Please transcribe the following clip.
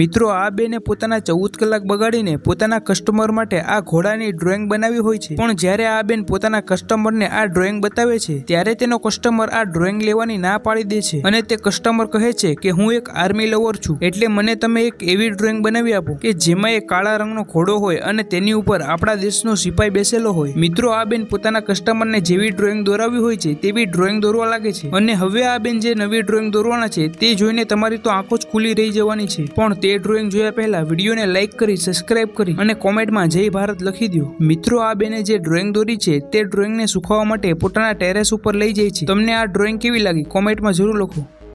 મિત્રો આ બેને પોતાના ચૌદ કલાક બગાડીને પોતાના કસ્ટમર માટે આ ઘોડાની ડ્રોઈંગ બનાવી હોય છે પણ જ્યારે આ બેન પોતાના કસ્ટમરને આ ડ્રોઈંગ બતાવે છે ત્યારે તેનો કસ્ટમર આ ડ્રોઈંગ લેવાની ના પાડી દે છે અને તે કસ્ટમર કહે છે કે હું એક આર્મી લવર છું એટલે મને તમે એક એવી ડ્રોઈંગ બનાવી આપો કે જેમાં એ કાળા રંગનો ઘોડો હોય અને તેની ઉપર આપણા દેશનો સિપાઈ બેસેલો હોય મિત્રો આ બેન પોતાના કસ્ટમરને જેવી ડ્રોઈંગ દોરાવી હોય છે તેવી ડ્રોઈંગ દોરવા લાગે છે અને હવે આ બેન જે નવી ડ્રોઈંગ દોરવાના છે તે જોઈને તમારી તો આંખો જ ખુલી રહી જવાની છે પણ તે ડ્રોઈંગ જોયા પહેલા વિડીયોને લાઇક કરી સબસ્ક્રાઇબ કરી અને કોમેન્ટમાં જય ભારત લખી દો મિત્રો આ બેને જે ડ્રોઈંગ દોરી છે તે ડ્રોઈંગને સુખાવા માટે પોતાના ટેરેસ ઉપર લઈ જાય છે તમને આ ડ્રોઈંગ કેવી લાગી કોમેન્ટમાં જરૂર લખો